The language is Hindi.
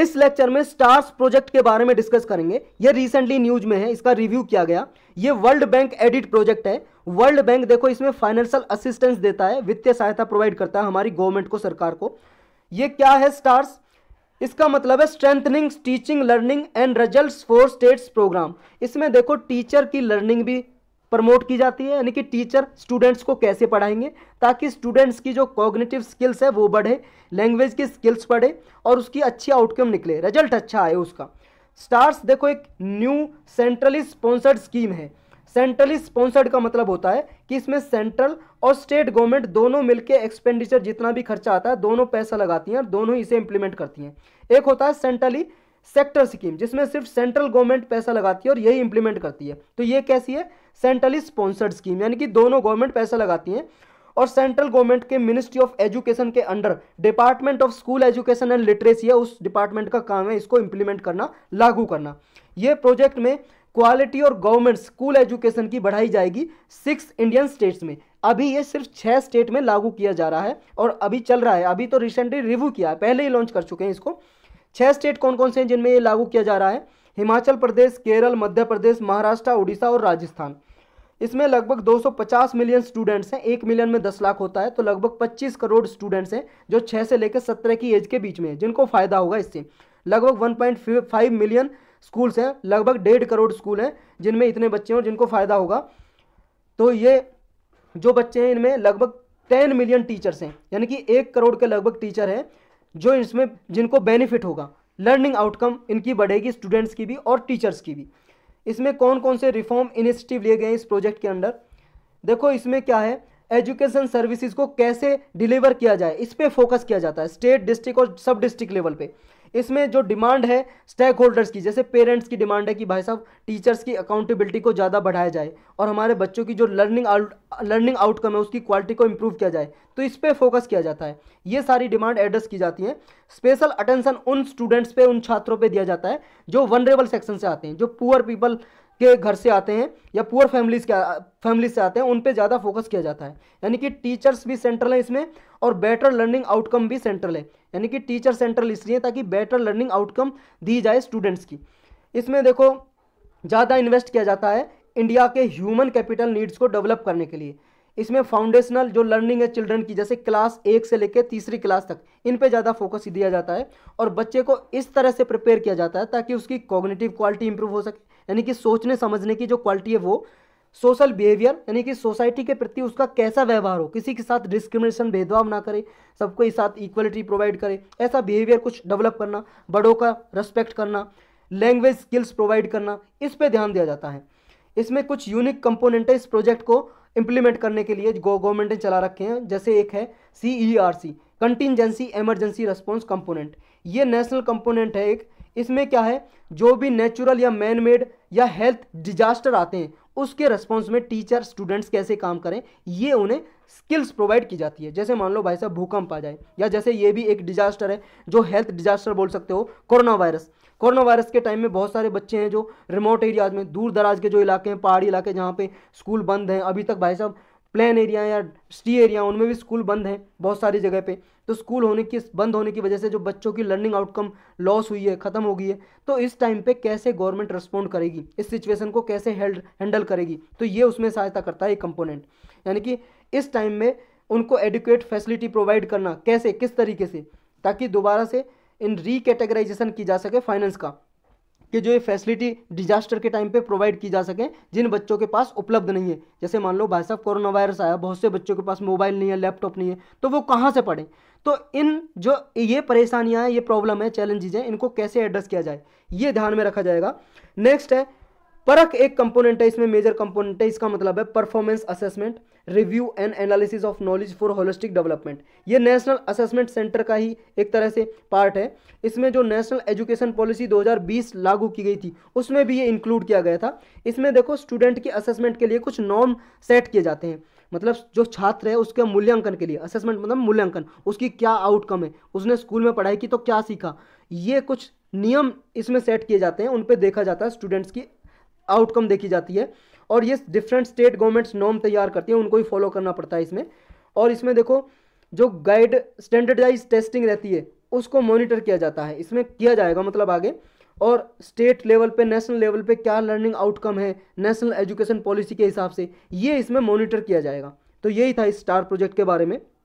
इस लेक्चर में स्टार्स प्रोजेक्ट के बारे में डिस्कस करेंगे ये रिसेंटली न्यूज में है इसका रिव्यू किया गया ये वर्ल्ड बैंक एडिट प्रोजेक्ट है वर्ल्ड बैंक देखो इसमें फाइनेंशियल असिस्टेंस देता है वित्तीय सहायता प्रोवाइड करता है हमारी गवर्नमेंट को सरकार को ये क्या है स्टार्स इसका मतलब है strengthening teaching learning and results for states programme इसमें देखो टीचर की लर्निंग भी प्रमोट की जाती है यानी कि टीचर स्टूडेंट्स को कैसे पढ़ाएंगे ताकि स्टूडेंट्स की जो कॉग्निटिव स्किल्स है वो बढ़े लैंग्वेज की स्किल्स बढ़े और उसकी अच्छी आउटकम निकले रिजल्ट अच्छा आए उसका स्टार्स देखो एक न्यू सेंट्रली स्पॉन्सर्ड स्कीम है सेंट्रली स्पॉन्सर्ड का मतलब होता है कि इसमें सेंट्रल और स्टेट गवर्नमेंट दोनों मिलकर एक्सपेंडिचर जितना भी खर्चा आता है दोनों पैसा लगाती हैं और दोनों इसे इंप्लीमेंट करती हैं एक होता है सेंट्रली सेक्टर स्कीम जिसमें सिर्फ सेंट्रल गवर्नमेंट पैसा लगाती है और यही इंप्लीमेंट करती है तो ये कैसी है सेंट्रली स्पॉन्सर्ड स्कीम यानी कि दोनों गवर्नमेंट पैसा लगाती हैं और सेंट्रल गवर्नमेंट के मिनिस्ट्री ऑफ एजुकेशन के under department of school education and literacy है उस डिपार्टमेंट का काम है इसको इम्प्लीमेंट करना लागू करना ये प्रोजेक्ट में क्वालिटी और गवर्नमेंट स्कूल एजुकेशन की बढ़ाई जाएगी सिक्स इंडियन स्टेट्स में अभी ये सिर्फ छः स्टेट में लागू किया जा रहा है और अभी चल रहा है अभी तो रिसेंटली रिव्यू किया है पहले ही लॉन्च कर चुके हैं इसको छह स्टेट कौन कौन से हैं जिनमें ये लागू किया जा रहा है हिमाचल प्रदेश केरल मध्य प्रदेश महाराष्ट्र उड़ीसा और राजस्थान इसमें लगभग 250 मिलियन स्टूडेंट्स हैं एक मिलियन में 10 लाख होता है तो लगभग 25 करोड़ स्टूडेंट्स हैं जो 6 से लेकर 17 की एज के बीच में हैं जिनको फ़ायदा होगा इससे लगभग 1.5 मिलियन स्कूल्स हैं लगभग डेढ़ करोड़ स्कूल हैं जिनमें इतने बच्चे हों जिनको फ़ायदा होगा तो ये जो बच्चे हैं इनमें लगभग टेन मिलियन टीचर्स हैं यानी कि एक करोड़ के लगभग टीचर हैं जो इसमें जिनको बेनिफिट होगा लर्निंग आउटकम इनकी बढ़ेगी स्टूडेंट्स की भी और टीचर्स की भी इसमें कौन कौन से रिफॉर्म इनिशिएटिव लिए गए इस प्रोजेक्ट के अंडर देखो इसमें क्या है एजुकेशन सर्विसेज को कैसे डिलीवर किया जाए इस पर फोकस किया जाता है स्टेट डिस्ट्रिक्ट और सब डिस्ट्रिक्ट लेवल पे इसमें जो डिमांड है स्टेक होल्डर्स की जैसे पेरेंट्स की डिमांड है कि भाई साहब टीचर्स की अकाउंटेबिलिटी को ज़्यादा बढ़ाया जाए और हमारे बच्चों की जो लर्निंग आउट लर्निंग आउटकम है उसकी क्वालिटी को इम्प्रूव किया जाए तो इस पर फोकस किया जाता है ये सारी डिमांड एड्रेस की जाती है स्पेशल अटेंशन उन स्टूडेंट्स पर उन छात्रों पर दिया जाता है जो वनरेबल सेक्शन से आते हैं जो पुअर पीपल के घर से आते हैं या पुअर फैमिलीज के फैमिली से आते हैं उन पे ज़्यादा फोकस किया जाता है यानी कि टीचर्स भी सेंट्रल हैं इसमें और बेटर लर्निंग आउटकम भी सेंट्रल है यानी कि टीचर सेंट्रल इसलिए ताकि बेटर लर्निंग आउटकम दी जाए स्टूडेंट्स की इसमें देखो ज़्यादा इन्वेस्ट किया जाता है इंडिया के ह्यूमन कैपिटल नीड्स को डेवलप करने के लिए इसमें फाउंडेशनल जो लर्निंग है चिल्ड्रन की जैसे क्लास एक से लेकर तीसरी क्लास तक इन पे ज़्यादा फोकस दिया जाता है और बच्चे को इस तरह से प्रिपेयर किया जाता है ताकि उसकी कॉग्निटिव क्वालिटी इंप्रूव हो सके यानी कि सोचने समझने की जो क्वालिटी है वो सोशल बिहेवियर यानी कि सोसाइटी के प्रति उसका कैसा व्यवहार हो किसी के साथ डिस्क्रिमिनेशन भेदभाव ना करे सबको एक साथ इक्वलिटी प्रोवाइड करे ऐसा बिहेवियर कुछ डेवलप करना बड़ों का रेस्पेक्ट करना लैंग्वेज स्किल्स प्रोवाइड करना इस पर ध्यान दिया जाता है इसमें कुछ यूनिक कंपोनेंट है इस प्रोजेक्ट को इम्प्लीमेंट करने के लिए गवर्नमेंट ने चला रखे हैं जैसे एक है C E R C contingency emergency response component ये नेशनल कंपोनेंट है एक इसमें क्या है जो भी नेचुरल या मैन मेड या हेल्थ डिजास्टर आते हैं उसके रिस्पॉन्स में टीचर स्टूडेंट्स कैसे काम करें ये उन्हें स्किल्स प्रोवाइड की जाती है जैसे मान लो भाई साहब भूकंप आ जाए या जैसे ये भी एक डिजास्टर है जो हेल्थ डिजास्टर बोल सकते हो कोरोना वायरस कोरोना वायरस के टाइम में बहुत सारे बच्चे हैं जो रिमोट एरियाज में दूर दराज के जो इलाके हैं पहाड़ी इलाके जहाँ पे स्कूल बंद हैं अभी तक भाई साहब प्लेन एरिया या सी एरिया उनमें भी स्कूल बंद हैं बहुत सारी जगह पे तो स्कूल होने की बंद होने की वजह से जो बच्चों की लर्निंग आउटकम लॉस हुई है ख़त्म हो गई है तो इस टाइम पे कैसे गवर्नमेंट रिस्पॉन्ड करेगी इस सिचुएशन को कैसे हैंडल करेगी तो ये उसमें सहायता करता है एक कंपोनेंट यानी कि इस टाइम में उनको एडुकेट फैसिलिटी प्रोवाइड करना कैसे किस तरीके से ताकि दोबारा से इन रीकेटेगराइजेशन की जा सके फाइनेंस का कि जो ये फैसिलिटी डिजास्टर के टाइम पे प्रोवाइड की जा सके जिन बच्चों के पास उपलब्ध नहीं है जैसे मान लो भाई साहब कोरोना वायरस आया बहुत से बच्चों के पास मोबाइल नहीं है लैपटॉप नहीं है तो वो कहाँ से पढ़ें तो इन जो ये परेशानियाँ हैं ये प्रॉब्लम है चैलेंजेज हैं इनको कैसे एड्रेस किया जाए ये ध्यान में रखा जाएगा नेक्स्ट है परख एक कंपोनेंट है इसमें मेजर कंपोनेंट है इसका मतलब है performance assessment review and analysis of knowledge for holistic development ये नेशनल असेसमेंट सेंटर का ही एक तरह से पार्ट है इसमें जो नेशनल एजुकेशन पॉलिसी 2020 लागू की गई थी उसमें भी ये इंक्लूड किया गया था इसमें देखो स्टूडेंट की असेसमेंट के लिए कुछ नॉर्म सेट किए जाते हैं मतलब जो छात्र है उसके मूल्यांकन के लिए असेसमेंट मतलब मूल्यांकन उसकी क्या आउटकम है उसने स्कूल में पढ़ाई की तो क्या सीखा ये कुछ नियम इसमें सेट किए जाते हैं उन पर देखा जाता है स्टूडेंट्स की आउटकम देखी जाती है और ये डिफरेंट स्टेट गवर्नमेंट्स नॉर्म तैयार करती हैं उनको ही फॉलो करना पड़ता है इसमें और इसमें देखो जो गाइड स्टैंडर्डाइज टेस्टिंग रहती है उसको मॉनिटर किया जाता है इसमें किया जाएगा मतलब आगे और स्टेट लेवल पे नेशनल लेवल पे क्या लर्निंग आउटकम है नेशनल एजुकेशन पॉलिसी के हिसाब से ये इसमें मॉनिटर किया जाएगा तो यही था इस स्टार प्रोजेक्ट के बारे में